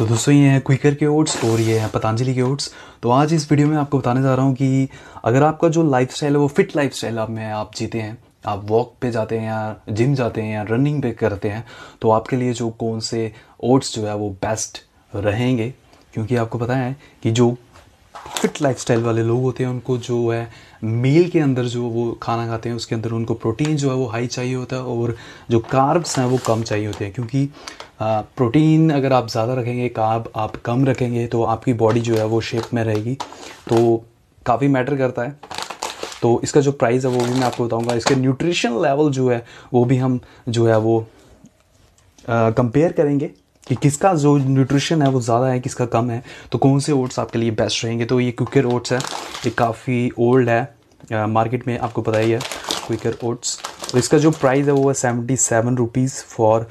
तो दोस्तों ये हैं क्विकर के ओट्स और ये हैं पतंजलि के ओट्स तो आज इस वीडियो में आपको बताने जा रहा हूँ कि अगर आपका जो लाइफ है वो फिट लाइफ स्टाइल आप में आप जीते हैं आप वॉक पे जाते हैं या जिम जाते हैं या रनिंग पे करते हैं तो आपके लिए जो कौन से ओट्स जो है वो बेस्ट रहेंगे क्योंकि आपको पता है कि जो फिट लाइफ वाले लोग होते हैं उनको जो है मील के अंदर जो वो खाना खाते हैं उसके अंदर उनको प्रोटीन जो है वो हाई चाहिए होता है और जो कार्ब्स हैं वो कम चाहिए होते हैं क्योंकि प्रोटीन अगर आप ज़्यादा रखेंगे काब आप कम रखेंगे तो आपकी बॉडी जो है वो शेप में रहेगी तो काफ़ी मैटर करता है तो इसका जो प्राइस है वो भी मैं आपको बताऊंगा इसके न्यूट्रिशन लेवल जो है वो भी हम जो है वो कंपेयर करेंगे कि किसका जो न्यूट्रिशन है वो ज़्यादा है किसका कम है तो कौन से ओट्स आपके लिए बेस्ट रहेंगे तो ये क्विकर ओट्स है ये काफ़ी ओल्ड है मार्केट में आपको पता ही है क्विकर ओट्स तो इसका जो प्राइस है वो है seventy seven rupees for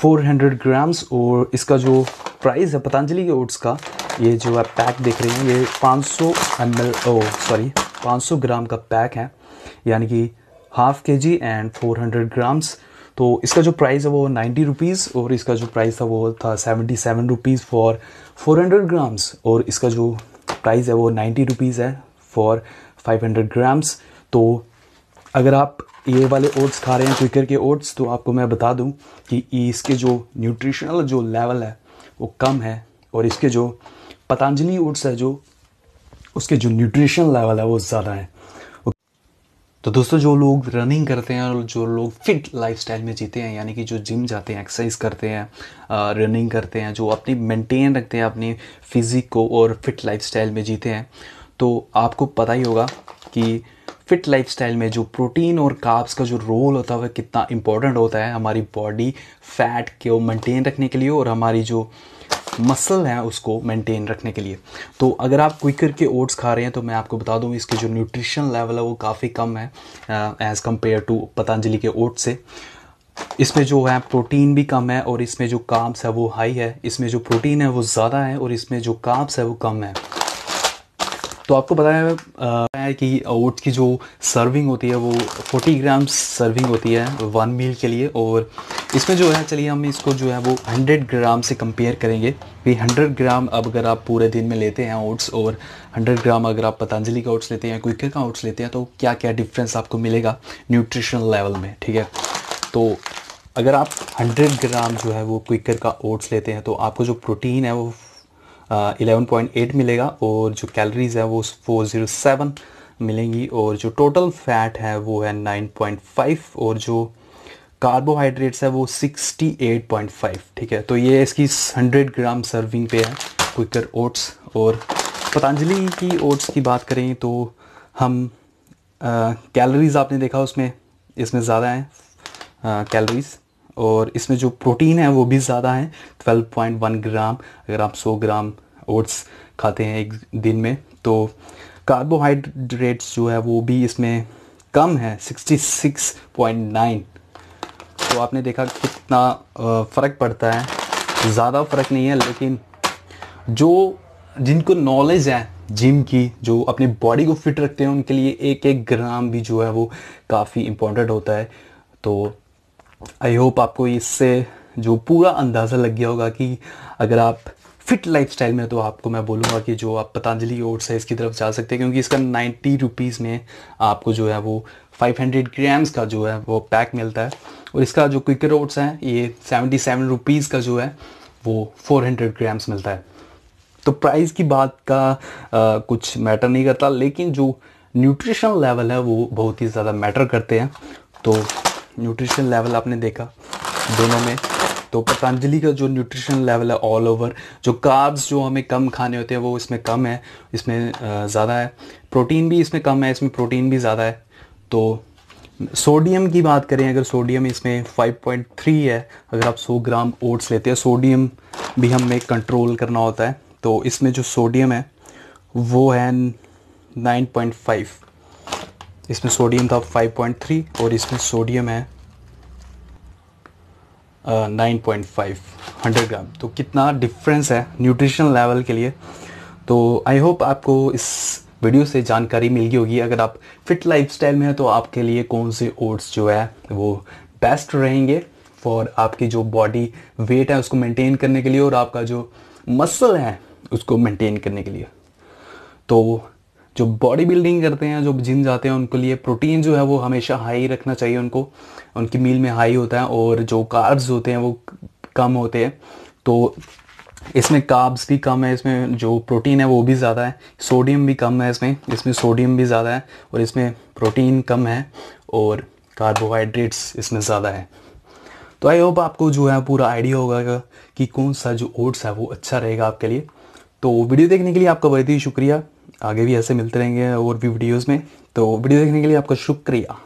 400 grams और इसका जो प्राइस है पतंजलि के ओट्स का ये जो है पैक देख रहे हैं ये 500 सौ M L oh sorry 500 gram का पैक है यानी कि हाफ के जी एंड 400 ग्राम्स तो इसका जो प्राइस है वो नाइन्टी रुपीज़ और इसका जो प्राइस था वो था seventy seven rupees for four hundred grams और इसका जो प्राइस है वो नाइन्टी रुपीज़ है फॉर फाइव हंड्रेड ग्राम्स तो अगर आप ये वाले ओट्स खा रहे हैं क्विकर के ओट्स तो आपको मैं बता दूं कि इसके जो न्यूट्रिशनल जो लेवल है वो कम है और इसके जो पतंजलि ओट्स है जो उसके जो न्यूट्रिशनल लेवल है वो ज़्यादा है तो दोस्तों जो लोग रनिंग करते हैं और जो लोग फिट लाइफस्टाइल में जीते हैं यानी कि जो जिम जाते हैं एक्सरसाइज करते हैं रनिंग करते हैं जो अपनी मेंटेन रखते हैं अपनी फिज़िक को और फिट लाइफस्टाइल में जीते हैं तो आपको पता ही होगा कि फिट स्टाइल में जो प्रोटीन और काब्स का जो रोल होता है वह कितना इंपॉर्टेंट होता है हमारी बॉडी फैट को मेंटेन रखने के लिए और हमारी जो मसल है उसको मेंटेन रखने के लिए तो अगर आप क्विकर के ओट्स खा रहे हैं तो मैं आपको बता दूं इसके जो न्यूट्रिशन लेवल है वो काफ़ी कम है एज़ कम्पेयर टू पतंजलि के ओट्स से इसमें जो है प्रोटीन भी कम है और इसमें जो काब्स है वो हाई है इसमें जो प्रोटीन है वो ज़्यादा है और इसमें जो काब्स है वो कम है तो आपको बताया है कि ओट्स की जो सर्विंग होती है वो 40 ग्राम सर्विंग होती है वन मील के लिए और इसमें जो है चलिए हम इसको जो है वो 100 ग्राम से कंपेयर करेंगे कि 100 ग्राम अब अगर आप पूरे दिन में लेते हैं ओट्स और 100 ग्राम अगर आप पतंजलि का ओट्स लेते हैं क्विकर का ओट्स लेते हैं तो क्या क्या डिफरेंस आपको मिलेगा न्यूट्रिशन लेवल में ठीक है तो अगर आप 100 ग्राम जो है वो क्विकर का ओट्स लेते हैं तो आपको जो प्रोटीन है वो 11.8 पॉइंट एट मिलेगा और जो कैलरीज है वो फोर ज़ीरो सेवन मिलेंगी और जो टोटल फैट है वो है नाइन पॉइंट फाइव और जो कार्बोहाइड्रेट्स है वो सिक्सटी एट पॉइंट फाइव ठीक है तो ये इसकी हंड्रेड ग्राम सर्विंग पे है क्विकर ओट्स और पतंजलि की ओट्स की बात करें तो हम कैलरीज़ आपने देखा उसमें इसमें ज़्यादा हैं कैलरीज़ और इसमें जो प्रोटीन है वो भी ज़्यादा है 12.1 ग्राम अगर आप 100 ग्राम ओट्स खाते हैं एक दिन में तो कार्बोहाइड्रेट्स जो है वो भी इसमें कम है 66.9 तो आपने देखा कितना फ़र्क पड़ता है ज़्यादा फ़र्क नहीं है लेकिन जो जिनको नॉलेज है जिम की जो अपने बॉडी को फिट रखते हैं उनके लिए एक एक ग्राम भी जो है वो काफ़ी इम्पोर्टेंट होता है तो आई होप आपको इससे जो पूरा अंदाज़ा लग गया होगा कि अगर आप फिट लाइफ स्टाइल में तो आपको मैं बोलूँगा कि जो आप पतंजलि ओट्स है इसकी तरफ जा सकते हैं क्योंकि इसका नाइन्टी रुपीज़ में आपको जो है वो 500 ग्राम्स का जो है वो पैक मिलता है और इसका जो क्विकर ओट्स हैं ये 77 रुपीज़ का जो है वो 400 ग्राम्स मिलता है तो प्राइस की बात का आ, कुछ मैटर नहीं करता लेकिन जो न्यूट्रिशन लेवल है वो बहुत ही ज़्यादा मैटर करते हैं तो न्यूट्रिशन लेवल आपने देखा दोनों में तो पतंजलि का जो न्यूट्रिशन लेवल है ऑल ओवर जो कार्ब्स जो हमें कम खाने होते हैं वो इसमें कम है इसमें ज़्यादा है प्रोटीन भी इसमें कम है इसमें प्रोटीन भी ज़्यादा है तो सोडियम की बात करें अगर सोडियम इसमें 5.3 है अगर आप 100 ग्राम ओट्स लेते हैं सोडियम भी हमें कंट्रोल करना होता है तो इसमें जो सोडियम है वो है 9.5 इसमें सोडियम था 5.3 और इसमें सोडियम है nine point five hundred gram तो कितना डिफरेंस है न्यूट्रिशन लेवल के लिए तो आई होप आपको इस वीडियो से जानकारी मिल गई होगी अगर आप फिट लाइफस्टाइल में हैं तो आपके लिए कौन से ओट्स जो है वो बेस्ट रहेंगे फॉर आपकी जो बॉडी वेट है उसको मेंटेन करने के लिए और आपका जो मसल है उसको मेंटेन करने के लिए तो जो बॉडी बिल्डिंग करते हैं जो जिम जाते हैं उनके लिए प्रोटीन जो है वो हमेशा हाई रखना चाहिए उनको उनकी मील में हाई होता है और जो कार्ब्स होते हैं वो कम होते हैं तो इसमें काब्स भी कम है इसमें जो प्रोटीन है वो भी ज़्यादा है सोडियम भी कम है इसमें इसमें सोडियम भी ज़्यादा है और इसमें प्रोटीन कम है और कार्बोहाइड्रेट्स इसमें ज़्यादा है तो आई होप आपको जो है पूरा आइडिया होगा कि कौन सा जो ओट्स है वो अच्छा रहेगा आपके लिए तो वीडियो देखने के लिए आपका बहुत ही शुक्रिया आगे भी ऐसे मिलते रहेंगे और भी वीडियोज़ में तो वीडियो देखने के लिए आपका शुक्रिया